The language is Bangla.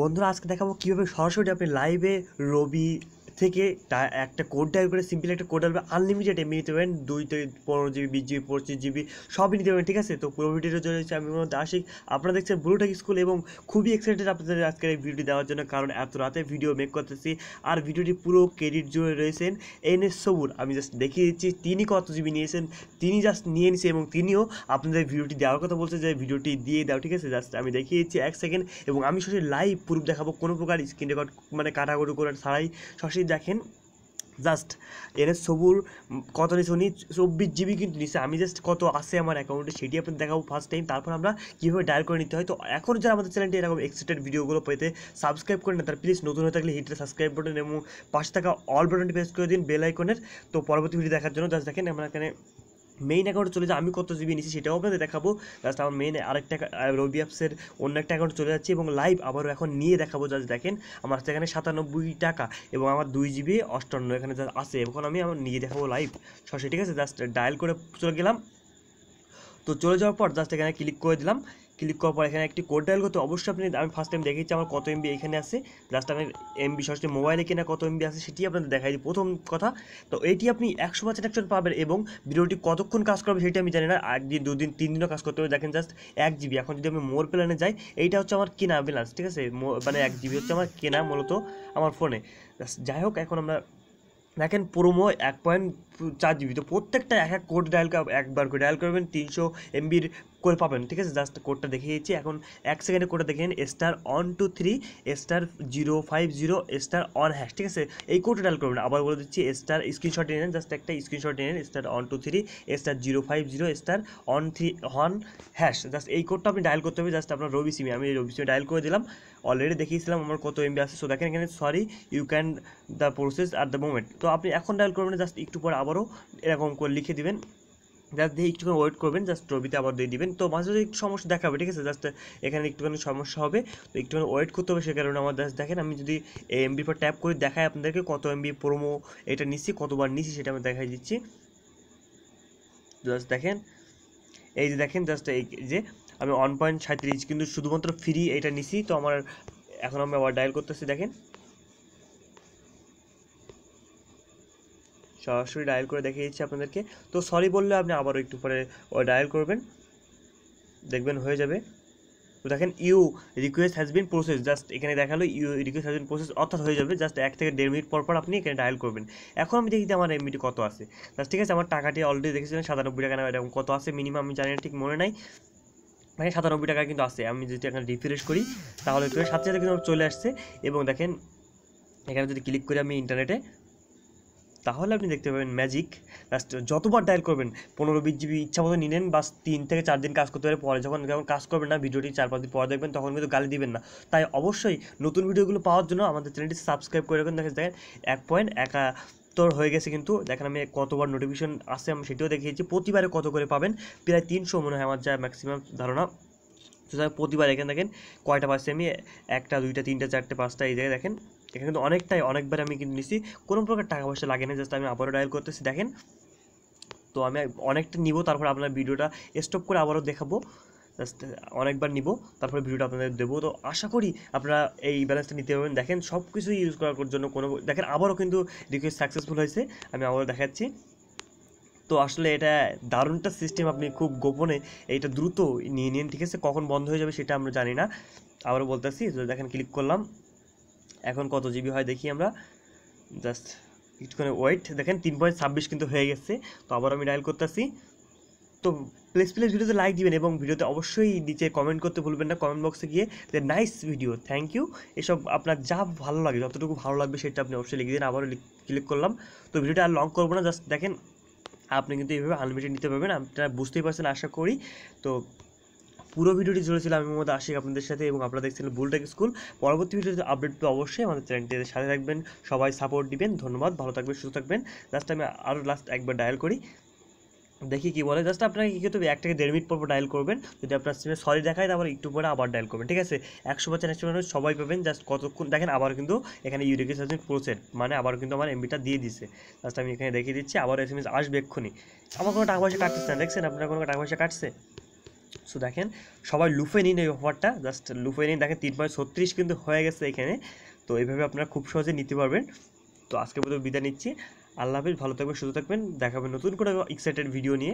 বন্ধুরা আজকে দেখাবো কীভাবে সরাসরি আপনি লাইভে রবি থেকে তা একটা কোড ডাইভ করে সিম্পলি একটা কোড ডালবে আনলিমিটেড এমবি নিতে পারেন দুই থেকে পনেরো জিবি বিশ জিবি পঁচিশ জিবি সবই নিতে পারেন ঠিক আছে তো পুরো ভিডিওটা চলে যাচ্ছে আমি মনে আসি আপনারা দেখছেন ব্লুটেক স্কুল এবং খুবই এক্সাইটেড আপনাদের আজকের এই ভিডিও দেওয়ার জন্য কারণ এত রাতে ভিডিও মেক করতেছি আর ভিডিওটি পুরো ক্রেডিট জুড়ে রয়েছেন এন এস সবুর আমি জাস্ট দেখিয়ে দিচ্ছি তিনি কত জিবি নিয়েছেন তিনি জাস্ট নিয়ে নিছে এবং তিনিও আপনাদের ভিডিওটি দেওয়ার কথা বলছে যে ভিডিওটি দিয়ে দাও ঠিক আছে জাস্ট আমি দেখিয়ে দিচ্ছি এক সেকেন্ড এবং আমি সরাসরি লাইভ প্রুফ দেখাবো কোনো প্রকার স্ক্রিন রেকর্ড মানে কাটাকুটি করে ছাড়াই সরাসরি দেখেন জাস্ট এর সবুর কত নিচে উনি চব্বিশ জিবি কিন্তু নিচ্ছে আমি জাস্ট কত আসে আমার অ্যাকাউন্টে সেটি আপনি দেখাবো ফার্স্ট টাইম তারপর আমরা কীভাবে ডায়াল করে নিতে হয় তো এখন যারা আমাদের চ্যানেলটি এরকম এক্সাইটেড ভিডিওগুলো পেতে সাবস্ক্রাইব করে না তার প্লিজ নতুন হয়ে থাকলে হিটের সাবস্ক্রাইব বাটন এবং পাশে থাকা অল বাটনটি প্রেস করে দিন বেল আইকনের তো পরবর্তী ভিডিও দেখার জন্য জাস্ট দেখেন আমরা এখানে মেইন অ্যাকাউন্টে চলে যা আমি কত জিবি নিচ্ছি সেটাও আপনাদের দেখাবো জাস্ট আমার মেইন আরেকটা রবি অ্যাপসের অন্য একটা অ্যাকাউন্ট চলে যাচ্ছে এবং লাইভ আবারও এখন নিয়ে দেখাবো জাস্ট দেখেন আমার সেখানে সাতানব্বই টাকা এবং আমার দুই জিবি অষ্টান্ন এখানে যা আছে এখন আমি আমার নিয়ে দেখাবো লাইভ সরাসরি ঠিক আছে জাস্ট ডায়াল করে চলে গেলাম তো চলে যাওয়ার পর জাস্ট এখানে ক্লিক করে দিলাম ক্লিক করার পর এখানে একটি কোড ডায়াল করতে অবশ্যই আপনি আমি ফার্স্ট টাইম দেখিয়েছি আমার কত এমবি এখানে আছে প্লাস আমি এমবি সরাসরি মোবাইলে কিনা কত এমবি আছে সেটি আপনাদের দেখাই দিই প্রথম কথা তো এটি আপনি একশো পার্সেন্ট একশো পাবেন এবং ভিডিওটি কতক্ষণ কাজ করবে সেটি আমি জানি না একদিন দুদিন তিন দিনও কাজ করতে হবে দেখেন জাস্ট এক জিবি এখন যদি আমি মোর প্ল্যানে যাই এইটা হচ্ছে আমার কেনা ব্যালেন্স ঠিক আছে মানে এক জিবি হচ্ছে আমার কেনা মূলত আমার ফোনে যাই হোক এখন আমরা দেখেন প্রোমো এক পয়েন্ট চার জিবি তো প্রত্যেকটা এক এক কোড ডায়াল একবার করে ডায়াল করবেন তিনশো এমবির করে পাবেন ঠিক আছে জাস্ট কোডটা দেখে দিচ্ছি এখন এক সেকেন্ডে কোডটা দেখে নিন star one two three star zero five zero star one hash ঠিক আছে এই কোডটা ডাল করবেন আবার বলে দিচ্ছি স্টার স্ক্রিনশট নিয়ে নেন জাস্ট একটা স্ক্রিনশট নিয়ে নেন star one two three star zero five zero star one three one hash just এই কোডটা আপনি ডায়াল করতে হবে জাস্ট আপনার রবি সিমি আমি রবি সিমে ডায়াল করে দিলাম অলরেডি দেখিয়েছিলাম আমার কত এমবি আছে সো দেখেন এখানে sorry you can the process at the moment তো আপনি এখন ডায়াল করবেন জাস্ট একটু পর আবারও এরকম করে লিখে দেবেন জাস্ট দিয়ে একটুখানি ওয়েট করবেন জাস্ট রবিতে আবার দিয়ে দিবেন তো মাঝে মাঝে একটু সমস্যা দেখাবে ঠিক আছে জাস্ট এখানে একটুখানি সমস্যা হবে তো একটুখানি ওয়েট করতে হবে সে কারণে আমার জাস্ট দেখেন আমি যদি এমবির পর ট্যাপ করে দেখাই আপনাদেরকে কত এমবি প্রোমো এটা নিচ্ছি কতবার নিচ্ছি সেটা আমি দেখাই দিচ্ছি জাস্ট দেখেন এই যে দেখেন জাস্ট এই যে আমি ওয়ান পয়েন্ট সাঁত্রিশ কিন্তু শুধুমাত্র ফ্রি এটা নিছি তো আমার এখন আমি আবার ডায়াল করতেছি দেখেন সরাসরি ডায়াল করে দেখিয়ে দিচ্ছি আপনাদেরকে তো সরি বললে আপনি আবারও একটু পরে ডায়াল করবেন দেখবেন হয়ে যাবে তো দেখেন you request has been process just এখানে দেখালো you request has been process অর্থাৎ হয়ে যাবে জাস্ট এক থেকে দেড় মিনিট পর পর আপনি এখানে ডায়াল করবেন এখন আমি দেখি আমার এমবিটি কত আছে জাস্ট ঠিক আছে আমার টাকাটি অলরেডি দেখেছিলেন সাতানব্বই টাকা না এরকম কত আছে মিনিমাম আমি জানি না ঠিক মনে নাই মানে সাতানব্বই টাকা কিন্তু আছে আমি যদি এখানে রিফ্রেশ করি তাহলে সাথে সাথে কিন্তু চলে আসছে এবং দেখেন এখানে যদি ক্লিক করি আমি ইন্টারনেটে তাহলে আপনি দেখতে পাবেন ম্যাজিক লাস্ট যতবার ডায়াল করবেন পনেরো বিশ জিবি ইচ্ছা মতো নিলেন বাস তিন থেকে চার দিন কাজ করতে পারে পরে যখন যখন কাজ করবেন না ভিডিওটি চার পাঁচ দিন পরে দেখবেন তখন কিন্তু গালি দিবেন না তাই অবশ্যই নতুন ভিডিওগুলো পাওয়ার জন্য আমাদের চ্যানেলটি সাবস্ক্রাইব করে রাখুন দেখেন এক পয়েন্ট একা তোর হয়ে গেছে কিন্তু দেখেন আমি কতবার নোটিফিকেশন আসে আমি সেটিও দেখিয়েছি প্রতিবারে কত করে পাবেন প্রায় তিনশো মনে হয় আমার যা ম্যাক্সিমাম ধারণা তো প্রতিবার এখানে দেখেন কয়টা পাচ্ছি আমি একটা দুইটা তিনটা চারটে পাঁচটা এই জায়গায় দেখেন এখানে কিন্তু অনেকটাই অনেকবার আমি কিন্তু নিছি কোনো প্রকার টাকা পয়সা লাগে না জাস্ট আমি আবারও ডায়াল করতেছি দেখেন তো আমি অনেকটা নিব তারপর আপনার ভিডিওটা স্টপ করে আবারও দেখাবো জাস্ট অনেকবার নিব তারপরে ভিডিওটা আপনাদের দেবো তো আশা করি আপনারা এই ব্যালেন্সটা নিতে পারবেন দেখেন সব কিছুই ইউজ করার জন্য কোনো দেখেন আবারও কিন্তু রিকোয়েস্ট সাকসেসফুল হয়েছে আমি আবারও দেখাচ্ছি তো আসলে এটা দারুণটা সিস্টেম আপনি খুব গোপনে এইটা দ্রুত নিয়ে নিন ঠিক আছে কখন বন্ধ হয়ে যাবে সেটা আমরা জানি না আবারও বলতেছি দেখেন ক্লিক করলাম এখন কত জিবি হয় দেখি আমরা জাস্ট কিছুক্ষণে ওয়েট দেখেন তিন পয়েন্ট ছাব্বিশ কিন্তু হয়ে গেছে তো আবার আমি ডায়াল করতেছি তো প্লিজ প্লিজ ভিডিওতে লাইক দিবেন এবং ভিডিওতে অবশ্যই নিচে কমেন্ট করতে ভুলবেন না কমেন্ট বক্সে গিয়ে যে নাইস ভিডিও থ্যাংক ইউ এসব আপনার যা ভালো লাগে যতটুকু ভালো লাগবে সেটা আপনি অবশ্যই লিখে দিন আবারও ক্লিক করলাম তো ভিডিওটা আর লং করবো না জাস্ট দেখেন আপনি কিন্তু এইভাবে আনলিমিটেড নিতে পারবেন আপনারা বুঝতেই পারছেন আশা করি তো পুরো ভিডিওটি জুড়ে ছিল আমি মধ্যে আশিক আপনাদের সাথে এবং আপনারা দেখছিলেন বুলটেক স্কুল পরবর্তী ভিডিওতে আপডেট তো অবশ্যই আমাদের চ্যানেলটি সাথে থাকবেন সবাই সাপোর্ট দিবেন ধন্যবাদ ভালো থাকবেন সুস্থ থাকবেন লাস্ট আমি আরও লাস্ট একবার ডায়াল করি দেখি কি বলে জাস্ট আপনাকে কী করতে হবে এক থেকে দেড় মিনিট পর ডায়াল করবেন যদি আপনার সিমে সরি দেখায় তাহলে একটু পরে আবার ডায়াল করবেন ঠিক আছে একশো পার্সেন্ট একশো সবাই পাবেন জাস্ট কতক্ষণ দেখেন আবার কিন্তু এখানে ইউরিক সার্জন প্রসেড মানে আবার কিন্তু আমার এমবিটা দিয়ে দিছে জাস্ট আমি এখানে দেখিয়ে দিচ্ছি আবার এস এম এস আসবে এক্ষুনি আমার কোনো টাকা পয়সা কাটছে না দেখছেন আপনার কোনো টাকা পয়সা কাটছে সো দেখেন সবাই লুফে নিন এই অফারটা জাস্ট লুফে নিন দেখেন তিন পয়েন্ট ছত্রিশ কিন্তু হয়ে গেছে এখানে তো এইভাবে আপনারা খুব সহজে নিতে পারবেন তো আজকে মতো বিদায় নিচ্ছি আল্লাহ হাফিজ ভালো থাকবেন সুস্থ থাকবেন দেখাবেন নতুন করে এক্সাইটেড ভিডিও নিয়ে